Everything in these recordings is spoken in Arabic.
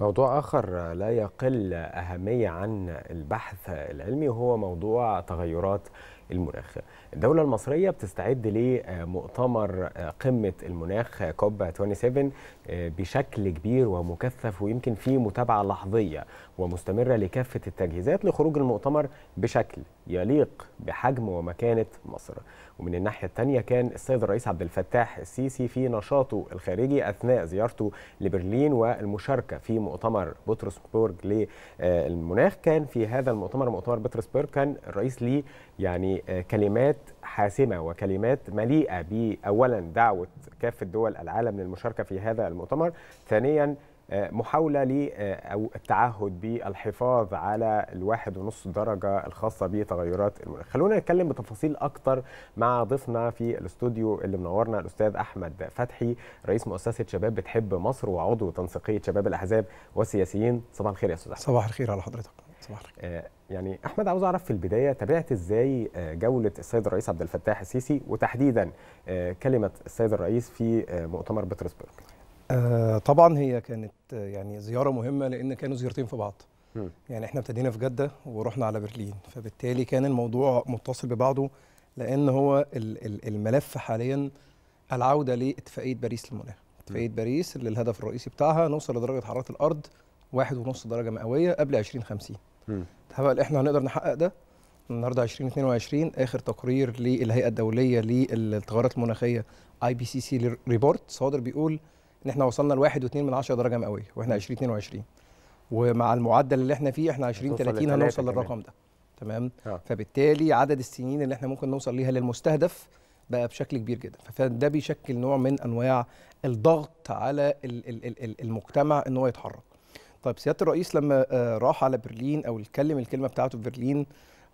موضوع آخر لا يقل أهمية عن البحث العلمي وهو موضوع تغيرات المناخ الدولة المصرية بتستعد لمؤتمر آه، قمة المناخ آه، كوب 27 آه، بشكل كبير ومكثف ويمكن في متابعة لحظية ومستمرة لكافة التجهيزات لخروج المؤتمر بشكل يليق بحجم ومكانة مصر ومن الناحية الثانية كان السيد الرئيس عبد الفتاح السيسي في نشاطه الخارجي أثناء زيارته لبرلين والمشاركة في مؤتمر بطرسبورغ للمناخ كان في هذا المؤتمر مؤتمر بطرسبورغ كان الرئيس ليه يعني آه، كلمات حاسمه وكلمات مليئه باولا دعوه كافه دول العالم للمشاركه في هذا المؤتمر، ثانيا آه، محاولة للتعهد آه، بالحفاظ على الواحد ونص درجة الخاصة بتغيرات المناخ خلونا نتكلم بتفاصيل أكتر مع ضيفنا في الاستوديو اللي منورنا الأستاذ أحمد فتحي رئيس مؤسسة شباب بتحب مصر وعضو تنسيقية شباب الأحزاب والسياسيين صباح الخير يا أستاذ أحمد صباح الخير على حضرتك صباح الخير يعني احمد عاوز اعرف في البدايه تابعت ازاي آه، جوله السيد الرئيس عبد الفتاح السيسي وتحديدا آه، كلمه السيد الرئيس في آه، مؤتمر بيترسبرغ طبعا هي كانت يعني زياره مهمه لان كانوا زيارتين في بعض يعني احنا ابتدينا في جده ورحنا على برلين فبالتالي كان الموضوع متصل ببعضه لان هو الملف حاليا العوده لاتفاقيه باريس للمناخ اتفاقيه باريس اللي الهدف الرئيسي بتاعها نوصل لدرجه حراره الارض واحد ونص درجه مئويه قبل 2050 هل احنا هنقدر نحقق ده؟ النهارده 2022 اخر تقرير للهيئه الدوليه للتغيرات المناخيه اي بي سي سي ريبورت صادر بيقول ان احنا وصلنا ل 1.2 درجه مئويه واحنا 2022 ومع المعدل اللي احنا فيه احنا 2030 هنوصل للرقم ده تمام ها. آه. فبالتالي عدد السنين اللي احنا ممكن نوصل ليها للمستهدف بقى بشكل كبير جدا فده بيشكل نوع من انواع الضغط على المجتمع ان هو يتحرك طيب سياده الرئيس لما آه، راح على برلين او اتكلم الكلمه بتاعته في برلين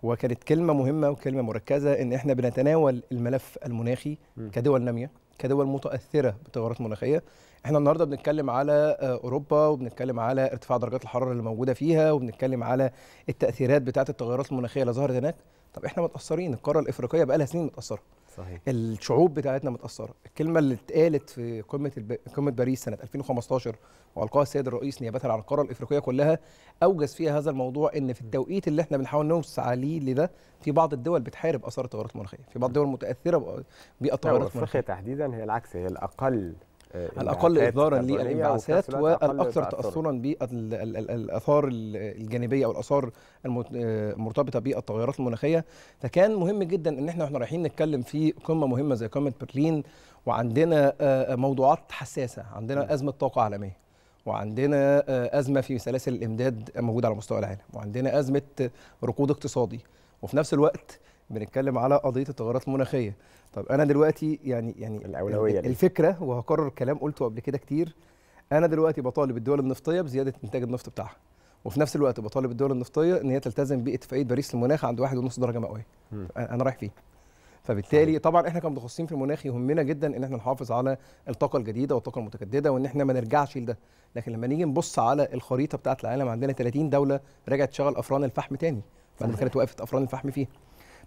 وكانت كلمه مهمه وكلمه مركزه ان احنا بنتناول الملف المناخي كدول ناميه كدول متاثره بالتغيرات المناخيه احنا النهارده بنتكلم على آه، اوروبا وبنتكلم على ارتفاع درجات الحراره اللي موجوده فيها وبنتكلم على التاثيرات بتاعه التغيرات المناخيه اللي ظهرت هناك طب احنا متاثرين القاره الافريقيه بقى لها سنين متاثره صحيح الشعوب بتاعتنا متاثره الكلمه اللي اتقالت في قمه الب... قمه باريس سنه 2015 والقاها السيد الرئيس نيابه عن القاره الافريقيه كلها اوجز فيها هذا الموضوع ان في التوقيت اللي احنا بنحاول نوسع عليه لده في بعض الدول بتحارب اثار التغيرات المناخيه في بعض الدول متاثره ببيئه التغيرات المناخيه تحديدا هي العكس هي الاقل آه، الاقل اصدارا للانبعاثات والاكثر تاثرا بالاثار الجانبيه او الاثار المرتبطه آه، بالتغيرات المناخيه فكان مهم جدا ان احنا واحنا رايحين نتكلم في قمه مهمه زي قمه برلين وعندنا آه، موضوعات حساسه عندنا ازمه طاقه عالميه وعندنا ازمه في سلاسل الامداد موجوده على مستوى العالم وعندنا ازمه ركود اقتصادي وفي نفس الوقت بنتكلم على قضيه التغيرات المناخيه طب انا دلوقتي يعني يعني الاولويه الفكره وهكرر كلام قلته قبل كده كتير انا دلوقتي بطالب الدول النفطيه بزياده انتاج النفط بتاعها وفي نفس الوقت بطالب الدول النفطيه ان هي تلتزم باتفاقيه باريس للمناخ عند 1.5 درجه مئويه انا رايح فيه فبالتالي طبعا احنا كمتخصصين في المناخ يهمنا جدا ان احنا نحافظ على الطاقه الجديده والطاقه المتجدده وان احنا ما نرجعش لده لكن لما نيجي نبص على الخريطه بتاعه العالم عندنا 30 دوله رجعت تشغل افران الفحم تاني فانا كانت وقفت افران الفحم فيها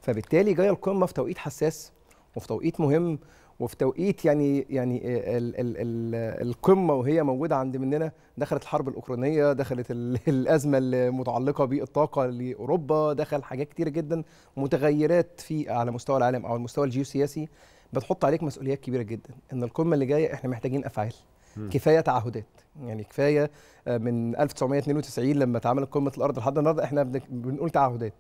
فبالتالي جايه القمه في توقيت حساس وفي توقيت مهم وفي توقيت يعني يعني ال ال ال القمه وهي موجوده عند مننا دخلت الحرب الاوكرانيه دخلت الازمه المتعلقه بالطاقه لاوروبا دخل حاجات كتير جدا متغيرات في على مستوى العالم او المستوى الجيوسياسي بتحط عليك مسؤوليات كبيره جدا ان القمه اللي جايه احنا محتاجين افعال كفايه تعهدات يعني كفايه آه، من 1992 لما اتعملت قمه الارض لحد النهارده احنا بنقول تعهدات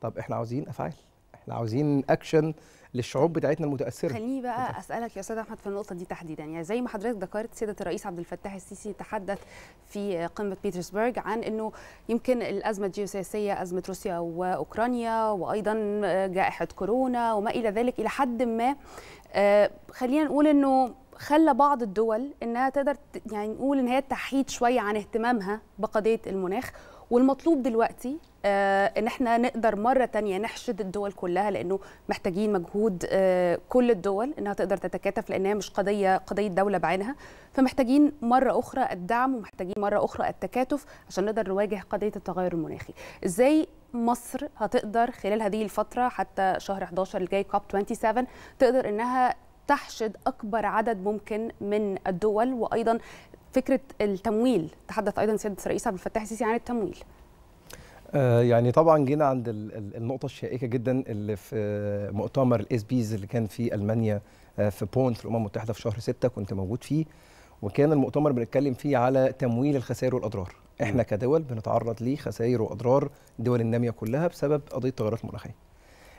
طب احنا عاوزين افعال احنا عاوزين اكشن للشعوب بتاعتنا المتاثره خليني بقى اسالك يا استاذ احمد في النقطه دي تحديدا يعني زي ما حضرتك ذكرت سياده الرئيس عبد الفتاح السيسي تحدث في قمه بيترسبرغ عن انه يمكن الازمه الجيوسياسيه ازمه روسيا واوكرانيا وايضا جائحه كورونا وما الى ذلك الى حد ما آه، خلينا نقول انه خلى بعض الدول انها تقدر يعني نقول ان هي تحيد شويه عن اهتمامها بقضيه المناخ والمطلوب دلوقتي آه، ان احنا نقدر مره تانية نحشد الدول كلها لانه محتاجين مجهود آه، كل الدول انها تقدر تتكاتف لانها مش قضيه قضيه دوله بعينها فمحتاجين مره اخرى الدعم ومحتاجين مره اخرى التكاتف عشان نقدر نواجه قضيه التغير المناخي ازاي مصر هتقدر خلال هذه الفتره حتى شهر 11 الجاي كوب 27 تقدر انها تحشد اكبر عدد ممكن من الدول وايضا فكره التمويل تحدث ايضا سياده الرئيس عبد الفتاح السيسي عن التمويل آه، يعني طبعا جينا عند النقطه الشائكه جدا اللي في مؤتمر الاس بيز اللي كان في المانيا آه، في بون في الامم المتحده في شهر 6 كنت موجود فيه وكان المؤتمر بنتكلم فيه على تمويل الخسائر والاضرار احنا كدول بنتعرض لخسائر واضرار الدول الناميه كلها بسبب قضيه التغيرات المناخيه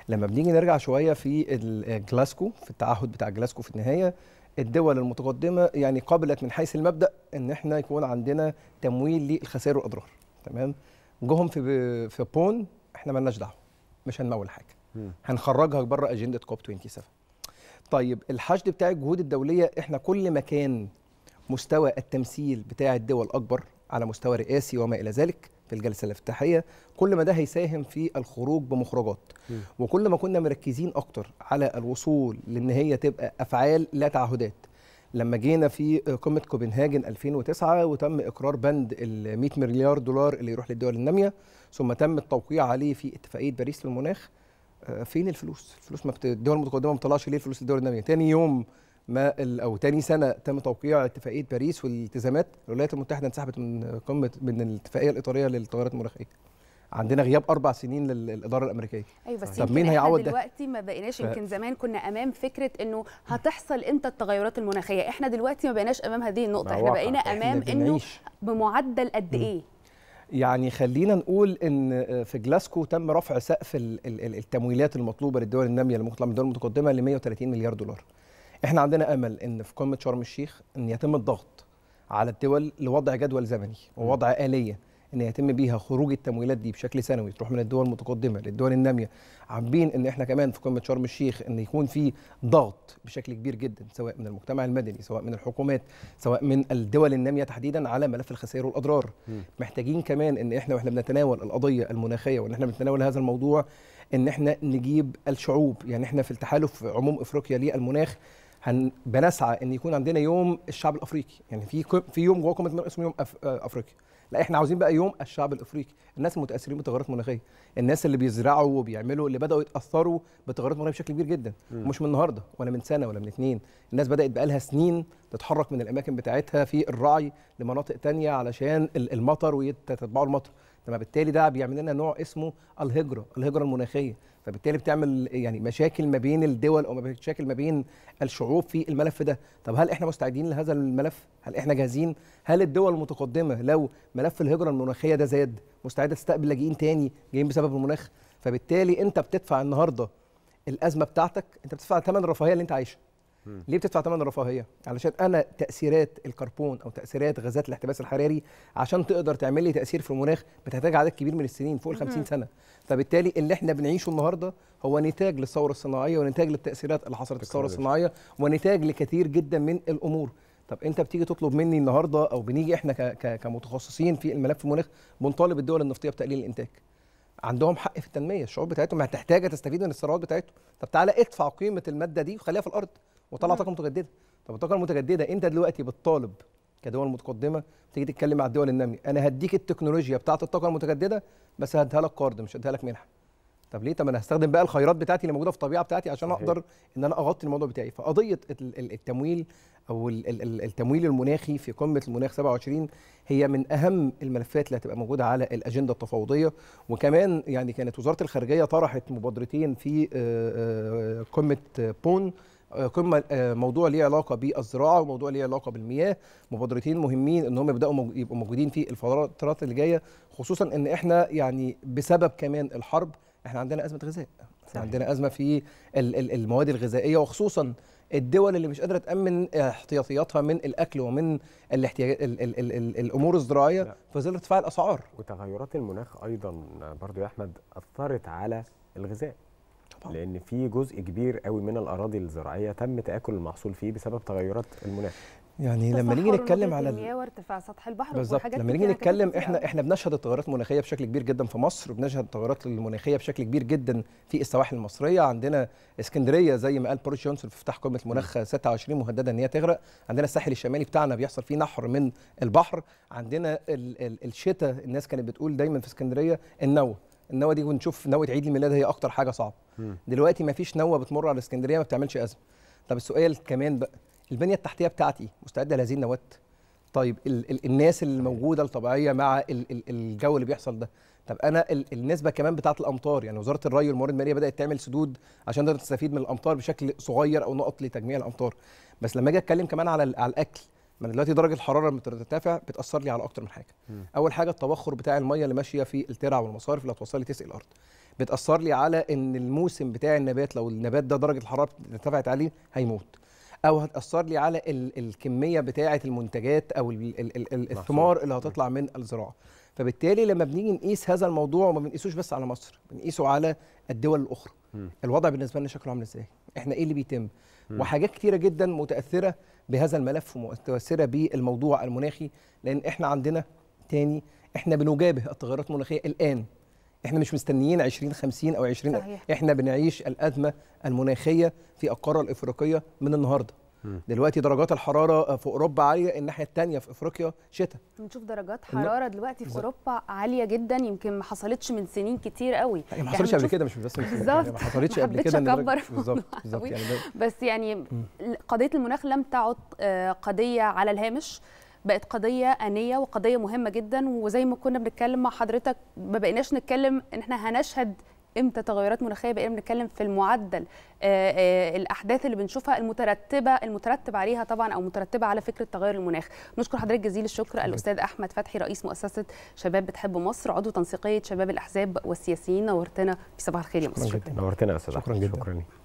لما بنيجي نرجع شويه في آه، جلاسكو في التعهد بتاع جلاسكو في النهايه الدول المتقدمه يعني قبلت من حيث المبدا ان احنا يكون عندنا تمويل للخسائر والاضرار تمام جهم في في بون احنا مالناش دعوه مش هنمول حاجه هنخرجها بره اجنده كوب 27 طيب الحشد بتاع الجهود الدوليه احنا كل ما كان مستوى التمثيل بتاع الدول اكبر على مستوى رئاسي وما الى ذلك في الجلسه الافتتاحيه كل ما ده هيساهم في الخروج بمخرجات م. وكل ما كنا مركزين اكتر على الوصول لان هي تبقى افعال لا تعهدات لما جينا في قمه كوبنهاجن 2009 وتم اقرار بند ال 100 مليار دولار اللي يروح للدول الناميه ثم تم التوقيع عليه في اتفاقيه باريس للمناخ آه، فين الفلوس؟ الفلوس ما بت... الدول المتقدمه ما بتطلعش ليه الفلوس للدول الناميه؟ تاني يوم ما او ثاني سنه تم توقيع اتفاقيه باريس والالتزامات الولايات المتحده انسحبت من قمه من الاتفاقيه الاطاريه للتغيرات المناخيه عندنا غياب اربع سنين للاداره الامريكيه ايوه بس طب مين هيعوض ده دلوقتي ما بقيناش يمكن زمان كنا امام فكره انه هتحصل امتى التغيرات المناخيه احنا دلوقتي ما بقيناش امام هذه النقطه احنا بقينا امام احنا انه بمعدل قد ايه يعني خلينا نقول ان آه، في جلاسكو تم رفع سقف التمويلات المطلوبه للدول الناميه المطلوبه من الدول المتقدمه ل 130 مليار دولار احنا عندنا امل ان في قمه شرم الشيخ ان يتم الضغط على الدول لوضع جدول زمني ووضع اليه ان يتم بيها خروج التمويلات دي بشكل سنوي تروح من الدول المتقدمه للدول الناميه عاملين ان احنا كمان في قمه شرم الشيخ ان يكون في ضغط بشكل كبير جدا سواء من المجتمع المدني سواء من الحكومات سواء من الدول الناميه تحديدا على ملف الخسائر والاضرار م. محتاجين كمان ان احنا واحنا بنتناول القضيه المناخيه وان احنا بنتناول هذا الموضوع ان احنا نجيب الشعوب يعني احنا في التحالف عموم افريقيا للمناخ هن بنسعى ان يكون عندنا يوم الشعب الافريقي يعني في في يوم جوه قمه اسمه يوم أف... آه، افريقيا لا احنا عاوزين بقى يوم الشعب الافريقي الناس المتاثرين بالتغيرات المناخيه الناس اللي بيزرعوا وبيعملوا اللي بداوا يتاثروا بالتغيرات المناخيه بشكل كبير جدا م. مش من النهارده ولا من سنه ولا من اثنين الناس بدات بقى لها سنين تتحرك من الاماكن بتاعتها في الرعي لمناطق تانية علشان المطر ويتتبعوا المطر لما بالتالي ده بيعمل لنا نوع اسمه الهجره الهجره المناخيه فبالتالي بتعمل يعني مشاكل ما بين الدول او مشاكل ما بين الشعوب في الملف ده طب هل احنا مستعدين لهذا الملف هل احنا جاهزين هل الدول المتقدمه لو ملف الهجره المناخيه ده زاد مستعده تستقبل لاجئين تاني جايين بسبب المناخ فبالتالي انت بتدفع النهارده الازمه بتاعتك انت بتدفع ثمن الرفاهيه اللي انت عايشها ليه بتدفع ثمن الرفاهيه علشان انا تاثيرات الكربون او تاثيرات غازات الاحتباس الحراري عشان تقدر تعمل لي تاثير في المناخ بتحتاج عدد كبير من السنين فوق ال 50 سنه فبالتالي اللي احنا بنعيشه النهارده هو نتاج للثوره الصناعيه ونتاج للتاثيرات اللي حصلت في الثوره الصناعيه ونتاج لكثير جدا من الامور طب انت بتيجي تطلب مني النهارده او بنيجي احنا كمتخصصين في الملف المناخ بنطالب الدول النفطيه بتقليل الانتاج عندهم حق في التنميه الشعوب بتاعتهم هتحتاج تستفيد من الثروات بتاعتهم طب تعالى ادفع قيمه الماده دي وخليها في الارض وطلع طاقه متجدده طب الطاقه المتجدده انت دلوقتي بتطالب كدول متقدمه تيجي تتكلم مع الدول الناميه انا هديك التكنولوجيا بتاعه الطاقه المتجدده بس هديها لك قرض مش هديها لك منحه طب ليه طب انا هستخدم بقى الخيارات بتاعتي اللي موجوده في الطبيعه بتاعتي عشان صحيح. اقدر ان انا اغطي الموضوع بتاعي فقضيه التمويل او التمويل المناخي في قمه المناخ 27 هي من اهم الملفات اللي هتبقى موجوده على الاجنده التفاوضيه وكمان يعني كانت وزاره الخارجيه طرحت مبادرتين في آه، آه، قمه بون آه، قمه موضوع ليه علاقه بالزراعه وموضوع ليه علاقه بالمياه مبادرتين مهمين ان هم يبداوا يبقوا موجودين في الفترات اللي جايه خصوصا ان احنا يعني بسبب كمان الحرب احنا عندنا ازمه غذاء صحيح. عندنا ازمه في المواد الغذائيه وخصوصا الدول اللي مش قادره تامن احتياطياتها من الاكل ومن الاحتياجات الامور الزراعيه في ظل ارتفاع الاسعار وتغيرات المناخ ايضا برضو يا احمد اثرت على الغذاء طبعا. لان في جزء كبير قوي من الاراضي الزراعيه تم تاكل المحصول فيه بسبب تغيرات المناخ يعني لما نيجي نتكلم على المياه وارتفاع سطح البحر بالظبط لما نيجي نتكلم احنا احنا بنشهد التغيرات المناخيه بشكل كبير جدا في مصر وبنشهد التغيرات المناخيه بشكل كبير جدا في السواحل المصريه عندنا اسكندريه زي ما قال بوريس جونسون في افتتاح قمه المناخ 26 مهدده ان هي تغرق عندنا الساحل الشمالي بتاعنا بيحصل فيه نحر من البحر عندنا ال ال الشتاء الناس كانت بتقول دايما في اسكندريه النوى النوى دي ونشوف نوى عيد الميلاد هي اكتر حاجه صعبه دلوقتي ما فيش نوى بتمر على اسكندريه ما بتعملش ازمه طب السؤال كمان بقى البنيه التحتيه بتاعتي مستعده لهذه النواه طيب ال ال الناس طيب. اللي موجوده الطبيعيه مع ال ال الجو اللي بيحصل ده طب انا ال النسبه كمان بتاعه الامطار يعني وزاره الري والموارد الماليه بدات تعمل سدود عشان تقدر تستفيد من الامطار بشكل صغير او نقط لتجميع الامطار بس لما اجي اتكلم كمان على على الاكل ما دلوقتي درجه الحراره لما بترتفع بتاثر لي على اكتر من حاجه م. اول حاجه التبخر بتاع الميه اللي ماشيه في الترع والمصارف اللي هتوصل لي تسقي الارض بتاثر لي على ان الموسم بتاع النبات لو النبات ده درجه الحراره ارتفعت عليه هيموت او هتاثر لي على الكميه بتاعه المنتجات او الثمار اللي هتطلع من الزراعه فبالتالي لما بنيجي نقيس هذا الموضوع ما بنقيسوش بس على مصر بنقيسه على الدول الاخرى م. الوضع بالنسبه لنا شكله عامل ازاي احنا ايه اللي بيتم م. وحاجات كتيره جدا متاثره بهذا الملف ومتاثره بالموضوع المناخي لان احنا عندنا تاني احنا بنجابه التغيرات المناخيه الان احنا مش مستنيين 2050 او 20 صحيح. احنا بنعيش الازمه المناخيه في القاره الافريقيه من النهارده دلوقتي درجات الحراره في اوروبا عاليه الناحيه الثانيه في افريقيا شتاء بنشوف درجات حراره دلوقتي في اوروبا عاليه جدا يمكن ما حصلتش من سنين كتير قوي يعني ما يعني حصلتش قبل كده مش بس يعني بالظبط ما حصلتش قبل كده بالظبط بالظبط يعني بس يعني قضيه المناخ لم تعد آه، قضيه على الهامش بقت قضيه انيه وقضيه مهمه جدا وزي ما كنا بنتكلم مع حضرتك ما بقيناش نتكلم ان احنا هنشهد امتى تغيرات مناخيه بقينا بنتكلم في المعدل آآ آه، آآ آه، الاحداث اللي بنشوفها المترتبه المترتب عليها طبعا او مترتبه على فكره تغير المناخ نشكر حضرتك جزيل الشكر الاستاذ احمد فتحي رئيس مؤسسه شباب بتحب مصر عضو تنسيقيه شباب الاحزاب والسياسيين نورتنا في صباح الخير يا مصر شكرا جدا نورتنا يا استاذ شكرا جدا شكرا